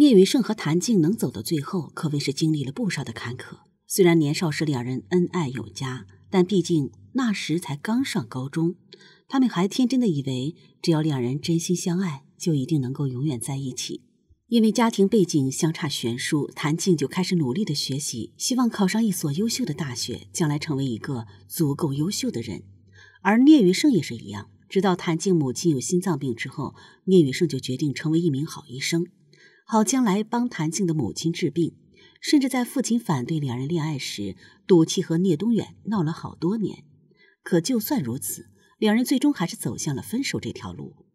聂宇胜和谭静能走到最后，可谓是经历了不少的坎坷。虽然年少时两人恩爱有加，但毕竟那时才刚上高中，他们还天真的以为只要两人真心相爱，就一定能够永远在一起。因为家庭背景相差悬殊，谭静就开始努力的学习，希望考上一所优秀的大学，将来成为一个足够优秀的人。而聂宇胜也是一样。直到谭静母亲有心脏病之后，聂宇胜就决定成为一名好医生。好，将来帮谭静的母亲治病，甚至在父亲反对两人恋爱时，赌气和聂东远闹了好多年。可就算如此，两人最终还是走向了分手这条路。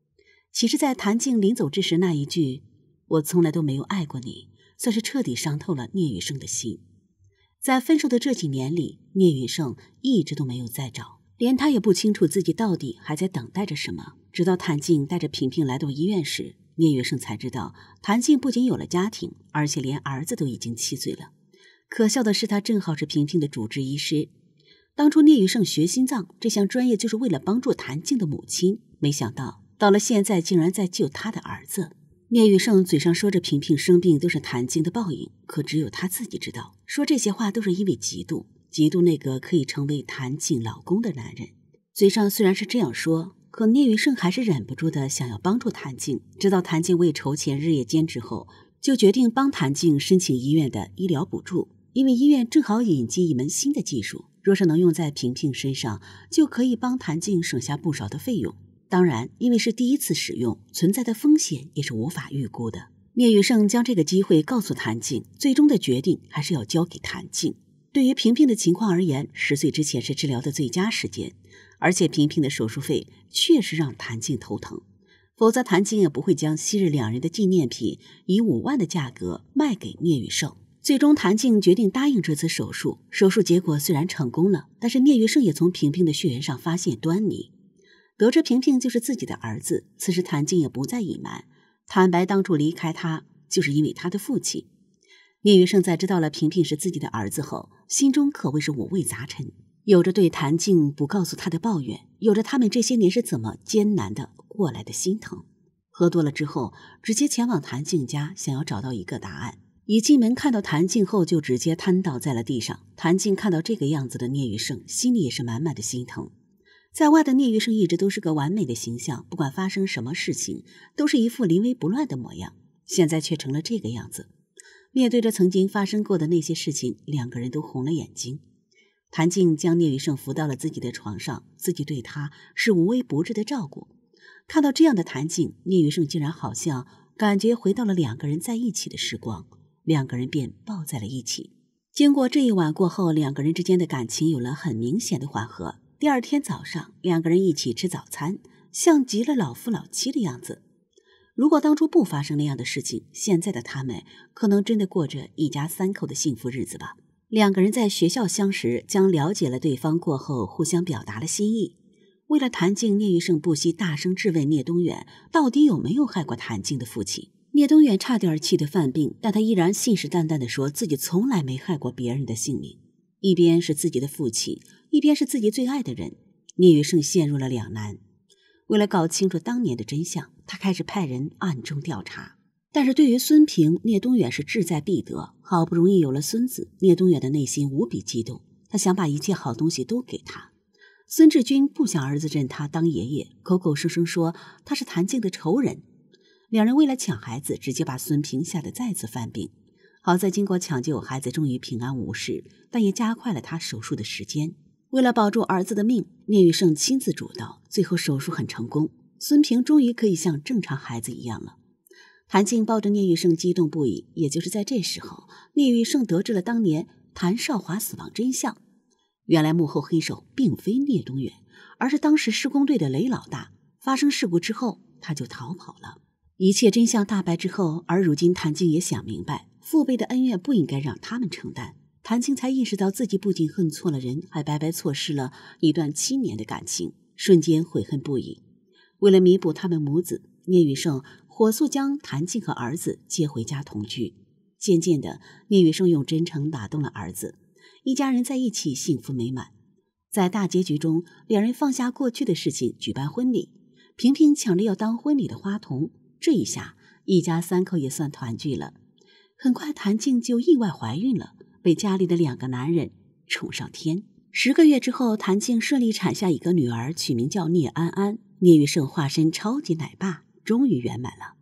其实，在谭静临走之时那一句“我从来都没有爱过你”，算是彻底伤透了聂宇胜的心。在分手的这几年里，聂宇胜一直都没有再找，连他也不清楚自己到底还在等待着什么。直到谭静带着萍萍来到医院时。聂宇胜才知道，谭静不仅有了家庭，而且连儿子都已经七岁了。可笑的是，他正好是平平的主治医师。当初聂宇胜学心脏这项专业，就是为了帮助谭静的母亲。没想到到了现在，竟然在救他的儿子。聂宇胜嘴上说着平平生病都是谭静的报应，可只有他自己知道，说这些话都是因为嫉妒，嫉妒那个可以成为谭静老公的男人。嘴上虽然是这样说。可聂宇胜还是忍不住的想要帮助谭静，知道谭静为筹钱日夜兼职后，就决定帮谭静申请医院的医疗补助，因为医院正好引进一门新的技术，若是能用在平平身上，就可以帮谭静省下不少的费用。当然，因为是第一次使用，存在的风险也是无法预估的。聂宇胜将这个机会告诉谭静，最终的决定还是要交给谭静。对于平平的情况而言，十岁之前是治疗的最佳时间，而且平平的手术费确实让谭静头疼，否则谭静也不会将昔日两人的纪念品以五万的价格卖给聂宇胜。最终，谭静决定答应这次手术。手术结果虽然成功了，但是聂宇胜也从平平的血缘上发现端倪，得知平平就是自己的儿子。此时，谭静也不再隐瞒，坦白当初离开他就是因为他的父亲。聂余生在知道了平平是自己的儿子后，心中可谓是五味杂陈，有着对谭静不告诉他的抱怨，有着他们这些年是怎么艰难的过来的心疼。喝多了之后，直接前往谭静家，想要找到一个答案。一进门看到谭静后，就直接瘫倒在了地上。谭静看到这个样子的聂余生，心里也是满满的心疼。在外的聂余生一直都是个完美的形象，不管发生什么事情，都是一副临危不乱的模样，现在却成了这个样子。面对着曾经发生过的那些事情，两个人都红了眼睛。谭静将聂宇胜扶到了自己的床上，自己对他是无微不至的照顾。看到这样的谭静，聂宇胜竟然好像感觉回到了两个人在一起的时光，两个人便抱在了一起。经过这一晚过后，两个人之间的感情有了很明显的缓和。第二天早上，两个人一起吃早餐，像极了老夫老妻的样子。如果当初不发生那样的事情，现在的他们可能真的过着一家三口的幸福日子吧。两个人在学校相识，将了解了对方过后，互相表达了心意。为了谭静，聂玉胜不惜大声质问聂东远，到底有没有害过谭静的父亲？聂东远差点气得犯病，但他依然信誓旦旦地说自己从来没害过别人的性命。一边是自己的父亲，一边是自己最爱的人，聂玉胜陷入了两难。为了搞清楚当年的真相，他开始派人暗中调查。但是，对于孙平，聂东远是志在必得。好不容易有了孙子，聂东远的内心无比激动，他想把一切好东西都给他。孙志军不想儿子认他当爷爷，口口声声说他是谭静的仇人。两人为了抢孩子，直接把孙平吓得再次犯病。好在经过抢救，孩子终于平安无事，但也加快了他手术的时间。为了保住儿子的命，聂玉胜亲自主刀。最后手术很成功，孙平终于可以像正常孩子一样了。谭静抱着聂玉胜，激动不已。也就是在这时候，聂玉胜得知了当年谭少华死亡真相。原来幕后黑手并非聂东远，而是当时施工队的雷老大。发生事故之后，他就逃跑了。一切真相大白之后，而如今谭静也想明白，父辈的恩怨不应该让他们承担。谭静才意识到自己不仅恨错了人，还白白错失了一段七年的感情。瞬间悔恨不已，为了弥补他们母子，聂宇胜火速将谭静和儿子接回家同居。渐渐的，聂宇胜用真诚打动了儿子，一家人在一起幸福美满。在大结局中，两人放下过去的事情，举办婚礼。平平抢着要当婚礼的花童，这一下一家三口也算团聚了。很快，谭静就意外怀孕了，被家里的两个男人宠上天。十个月之后，谭静顺利产下一个女儿，取名叫聂安安。聂玉胜化身超级奶爸，终于圆满了。